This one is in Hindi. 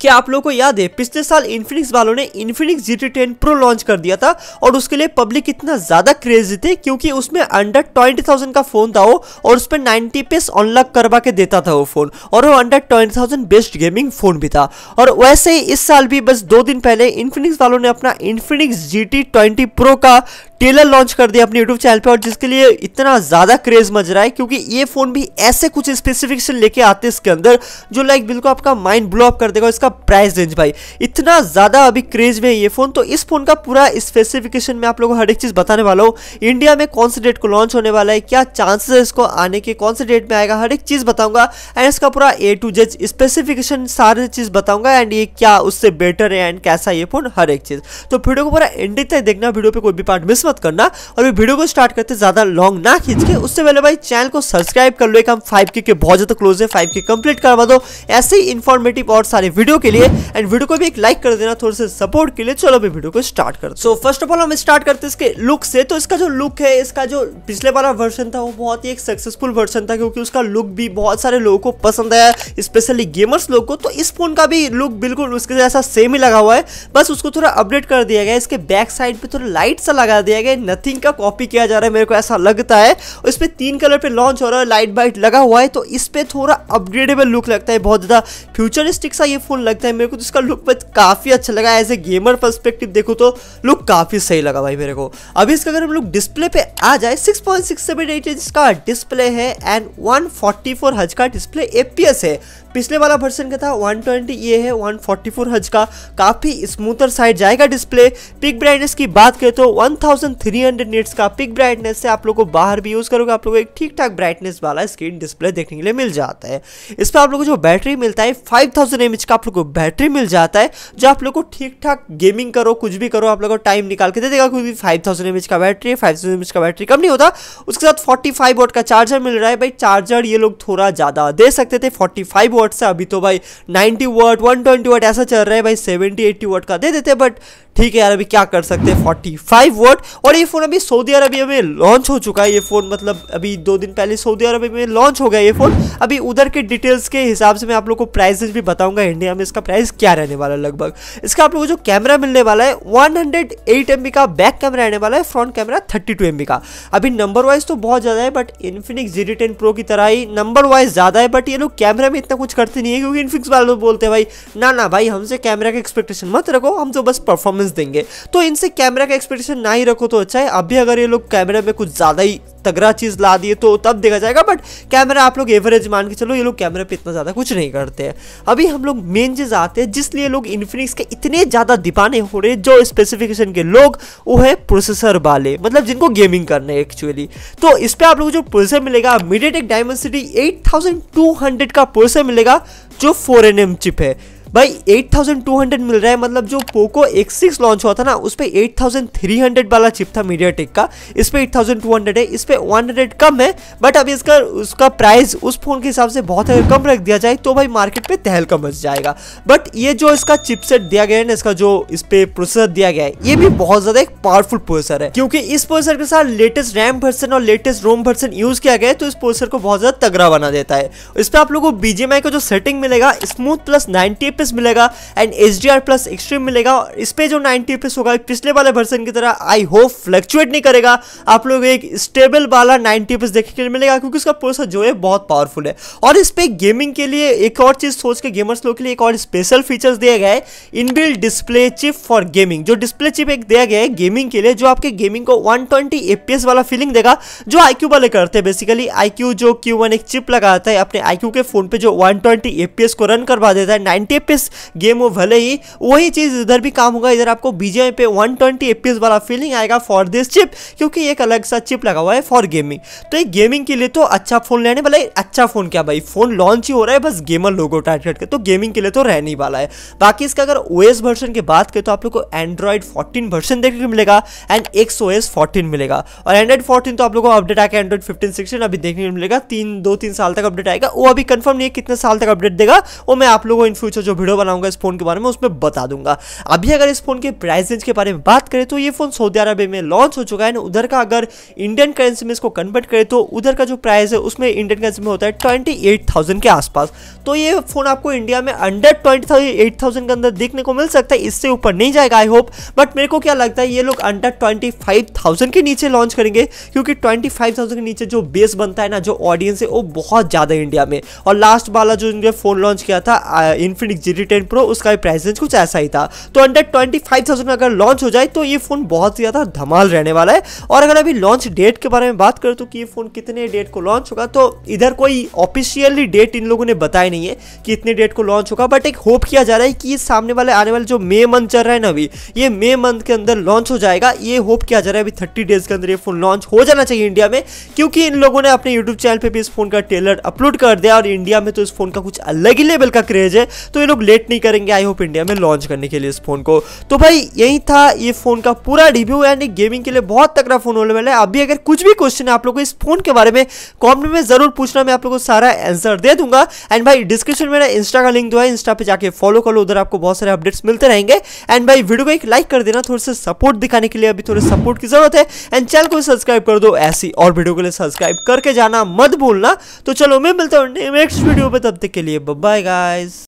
क्या आप लोगों को याद है पिछले साल इन्फिनिक्स वालों ने Infinix G T ten pro launch कर दिया था और उसके लिए पब्लिक इतना ज़्यादा क्रेजी थे क्योंकि उसमें अंडर ट्वेंटी थाउजेंड का फ़ोन था वो और उस पर नाइन्टी पेस अनलॉक करवा के देता था वो फ़ोन और वो under twenty thousand best gaming phone भी था और वैसे ही इस साल भी बस दो दिन पहले इन्फिनिक्स वालों ने अपना Infinix G T twenty pro का टेलर लॉन्च कर दिया अपने यूट्यूब चैनल पे और जिसके लिए इतना ज़्यादा क्रेज मच रहा है क्योंकि ये फ़ोन भी ऐसे कुछ स्पेसिफिकेशन लेके आते हैं इसके अंदर जो लाइक बिल्कुल आपका माइंड ब्लॉप कर देगा इसका प्राइस रेंज भाई इतना ज़्यादा अभी क्रेज में है ये फ़ोन तो इस फ़ोन का पूरा स्पेसिफिकेशन में आप लोगों को हर एक चीज़ बताने वाला हूँ इंडिया में कौन से डेट को लॉन्च होने वाला है क्या चांसेस है इसको आने के कौन से डेट में आएगा हर एक चीज़ बताऊँगा एंड इसका पूरा ए टू जेड स्पेसिफिकेशन सारी चीज़ बताऊँगा एंड ये क्या उससे बेटर है एंड कैसा ये फ़ोन हर एक चीज़ तो वीडियो को पूरा एंडिंग तक देखना वीडियो पर कोई भी पार्ट मिस मत करना और भी वीडियो को स्टार्ट करते ज़्यादा लॉन्ग ना खींच के उससे पहले भाई चैनल को सब्सक्राइब कर लो एक हम फाइव के बहुत ज़्यादा क्लोज है फाइव के कंप्लीट करवा दो ऐसे ही इन्फॉर्मेटिव और सारे वीडियो के लिए एंड वीडियो को भी एक लाइक कर देना थोड़े से सपोर्ट के लिए चलो अभी वीडियो को स्टार्ट कर सो फर्स्ट ऑफ ऑल हम स्टार्ट करते हैं इसके लुक से तो इसका जो लुक है इसका जो पिछले वाला वर्जन था वो बहुत ही एक सक्सेसफुल वर्जन था क्योंकि उसका लुक भी बहुत सारे लोगों को पसंद आया स्पेशली गेमर्स लोग को तो इस फोन का भी लुक बिल्कुल उसके जैसा सेम ही लगा हुआ है बस उसको थोड़ा अपडेट कर दिया गया इसके बैक साइड पर थोड़ा लाइट सा लगा दिया किया गया नथिंग का कॉपी किया जा रहा है मेरे को ऐसा लगता है और इस पर तीन कलर पर लॉन्च हो रहा है लाइट बाइट लगा हुआ है तो इस पर थोड़ा अपग्रेडेबल लुक लगता है बहुत ज़्यादा फ्यूचरिस्टिक सा ये फ़ोन लगता है मेरे को तो इसका लुक बहुत काफ़ी अच्छा लगा एज ए गेमर परस्पेक्टिव देखो तो लुक काफ़ी सही लगा भाई मेरे को अभी इसका अगर हम लोग डिस्प्ले पे आ जाए 6.67 पॉइंट इंच का डिस्प्ले है एंड 144 फोर्टी हज का डिस्प्ले एपीएस है पिछले वाला वर्सन का था 120 ये है 144 फोर्टी हज का काफ़ी स्मूथर साइड जाएगा डिस्प्ले पिक ब्राइटनेस की बात करें तो 1300 नेट्स का पिक ब्राइटनेस से आप लोगों को बाहर भी यूज़ करोगे आप लोगों को एक ठीक ठाक ब्राइटनेस वाला स्क्रीन डिस्प्ले देखने के लिए मिल जाता है इस पर आप लोगों को जो बैटरी मिलता है फाइव थाउजेंड का आप लोग को बैटरी मिल जाता है जो आप लोग को ठीक ठाक गेमिंग करो कुछ भी करो आप लोग को टाइम निकाल के दे देगा क्योंकि फाइव थाउजेंड का बैटरी है फाइव थाउजेंड का बैटरी कम नहीं होता उसके साथ फोर्टी फाइव वोट का चार्जर मिल रहा है भाई चार्जर ये लोग थोड़ा ज़्यादा दे सकते थे फोर्टी फाइव वोट से अभी तो भाई ninety watt one twenty watt ऐसा चल रहा है भाई सेवेंटी एट्टी वोट का दे देते बट ठीक है यार अभी क्या कर सकते हैं फाइव वोट और ये फ़ोन अभी सऊदी अरबिया में लॉन्च हो चुका है ये फ़ोन मतलब अभी दो दिन पहले सऊदी अरबिया में लॉन्च हो गया ये फ़ोन अभी उधर के डिटेल्स के हिसाब से मैं आप लोग को प्राइजेस भी बताऊंगा इंडिया में इसका प्राइस क्या रहने वाला है लगभग इसका आप लोग को जो कैमरा मिलने वाला है वन हंड्रेड का बैक कैमरा रहने वाला है फ्रंट कैमरा थर्टी टू का अभी नंबर वाइज तो बहुत ज़्यादा है but Infinix G ten pro की तरह ही नंबर वाइज ज़्यादा है बट ये लोग कैमरा में इतना कुछ करते नहीं है क्योंकि इन्फिक्स वाले लोग बोलते हैं भाई ना ना भाई हमसे कैमरा का एक्सपेक्टेशन मत रखो हम तो बस परफॉर्मेंस परफॉर्मेंस देंगे तो इनसे कैमरा का एक्सपेक्टेशन ना ही रखो तो अच्छा है अभी अगर ये लोग कैमरा में कुछ ज़्यादा ही तगड़ा चीज़ ला दिए तो तब देखा जाएगा बट कैमरा आप लोग एवरेज मान के चलो ये लोग कैमरा पे इतना ज़्यादा कुछ नहीं करते अभी हम लोग मेन चीज़ आते हैं जिसलिए लोग इन्फिनिक्स के इतने ज़्यादा दीवाने हो रहे जो स्पेसिफिकेशन के लोग वो है प्रोसेसर वाले मतलब जिनको गेमिंग करना है एक्चुअली तो इस पर आप लोग जो प्रोसेसर मिलेगा मीडिया टेक डायमेंसिटी एट का प्रोसेसर मिलेगा जो फोर चिप है भाई 8200 मिल रहा है मतलब जो पोको X6 लॉन्च हुआ था ना उस पर एट वाला चिप था मीडियाटेक का इस पर एट है इस पर वन कम है बट अभी इसका उसका प्राइस उस फोन के हिसाब से बहुत अगर कम रख दिया जाए तो भाई मार्केट पे तहलका मच जाएगा बट ये जो इसका चिपसेट दिया गया है ना इसका जो इस पर प्रोसेसर दिया गया है ये भी बहुत ज्यादा एक पावरफुल प्रोसेसर है क्योंकि इस प्रोसेसर के साथ लेटेस्ट रैम वर्सन और लेटेस्ट रोम वर्सन यूज किया गया है तो इस प्रोसेसर को बहुत ज्यादा तगड़ा बना देता है इस पर आप लोग को बीजेमआई का जो सेटिंग मिलेगा स्मूथ प्लस नाइनटी प्लस मिलेगा and H D R plus extreme मिलेगा इस पर जो नाइनटी एफ होगा पिछले वाले वर्जन की तरह आई होप फ्लक्चुएट नहीं करेगा आप लोग एक स्टेबल वाला नाइनटी एफ देखने के लिए मिलेगा क्योंकि उसका प्रोसेसर जो है बहुत पावरफुल है और इस पर गेमिंग के लिए एक और चीज़ सोच के गेमर्स लोग के लिए एक और स्पेशल फीचर्स दिए गए inbuilt display chip for gaming जो डिस्प्ले चिप एक दिया गया है गेमिंग के लिए जो आपके गेमिंग को 120 ट्वेंटी एपीएस वाला फीलिंग देगा जो आई क्यू वाले करते हैं बेसिकली आई क्यू जो क्यू वन एक चिप लगाता है अपने आई क्यू के फोन पे जो 120 ट्वेंटी एपीएस को रन करवा देता है 90 एपिस गेम हो भले ही वही चीज़ इधर भी काम होगा इधर आपको बीजेम पे वन ट्वेंटी एपिस वाला फीलिंग आएगा फॉर दिस चिप क्योंकि एक अलग सा चिप लगा हुआ है फॉर गेमिंग तो एक गेमिंग के लिए तो अच्छा फ़ोन लेने भले अच्छा फ़ोन क्या भाई फ़ोन लॉन्च ही हो रहा है बस गेमर लोगो टारगेट के तो गेमिंग के लिए तो रहने वाला है बाकी इसका अगर ओ वर्जन की बात करें तो आप लोग को एंड्रॉइड फोर्टीन वर्जन देखने को मिलेगा एंड एक्स ओ एस मिलेगा और एंड्रॉइड फोर्टीन तो आप लोग को अपडेट आके एंड्रॉइड फिफ्टीन सिक्सटीन अभी देखने को मिलेगा तीन दो तीन साल तक अपडेट आएगा वो अभी कंफर्म नहीं है कितने साल तक अपडेट देगा वो मैं आप लोगों को इन फ्यूचर जो वीडियो बनाऊंगा इस फोन के बारे में उसमें बता दूंगा अभी अगर इस फोन के प्राइस रेंज के बारे में बात करें तो ये फोन सऊदी अरब में लॉन्च हो चुका है उधर का अगर इंडियन करेंसी में इसको कन्वर्ट करें तो उधर का जो प्राइस है उसमें इंडियन करेंसी में होता है ट्वेंटी के आसपास तो ये फोन आपको इंडिया में अंडर ट्वेंटी के अंदर देखने को मिल सकता है इससे ऊपर नहीं जाएगा आई होप बट मेरे को क्या लगता है ये लोग अंडर ट्वेंटी के नीचे लॉन्च करेंगे क्योंकि ट्वेंटी के नीचे जो बेस बनता है ना जो ऑडियंस है वो बहुत ज़्यादा इंडिया में और लास्ट वाला जो इनके फ़ोन लॉन्च किया था इन्फिनिक्स जी टेन प्रो उसका भी प्राइस रेंज कुछ ऐसा ही था तो अंडर ट्वेंटी फाइव थाउजेंड में अगर लॉन्च हो जाए तो ये फ़ोन बहुत ज़्यादा धमाल रहने वाला है और अगर अभी लॉन्च डेट के बारे में बात करें तो कि ये फ़ोन कितने डेट को लॉन्च होगा तो इधर कोई ऑफिशियली डेट इन लोगों ने बताया नहीं है कि इतने डेट को लॉन्च होगा बट एक होप किया जा रहा है कि ये सामने वाले आने वाले जो मे मंथ चल रहा है ना अभी ये मे मंथ के अंदर लॉन्च हो जाएगा ये होप किया जा रहा है अभी थर्टी डेज के अंदर ये फ़ोन लॉन्च हो जाना चाहिए इंडिया में क्योंकि इन लोगों ने अपने यूट्यूब चैनल पर भी इस फ़ोन का टेलर अपलोड कर दिया और इंडिया में तो इस फ़ोन का कुछ अलग ही लेवल का क्रेज है तो इन लोग लेट नहीं करेंगे आई होप इंडिया में लॉन्च करने के लिए इस फोन को तो भाई यही था ये फोन का पूरा रिव्यू यानी गेमिंग के लिए बहुत तगड़ा फोन होने वाला है अभी अगर कुछ भी क्वेश्चन है आप लोग को इस फोन के बारे में कॉमेंट में जरूर पूछना मैं आप लोग को सारा आंसर दे दूंगा एंड भाई डिस्क्रिप्शन में इंस्टा का लिंक दो है इंस्टा पर जाके फॉलो कर लो उधर आपको बहुत सारे अपडेट्स मिलते रहेंगे एंड भाई वीडियो को एक लाइक कर देना थोड़े से सपोर्ट दिखाने के लिए अभी थोड़े सपोर्ट की जरूरत है एंड चैनल को सब्सक्राइब कर दो ऐसी और वीडियो के लिए सब्सक्राइब करके जाना मत भूलना तो चलो मैं मिलता हूँ नेक्स्ट वीडियो पे तब तक के लिए बाय गाइस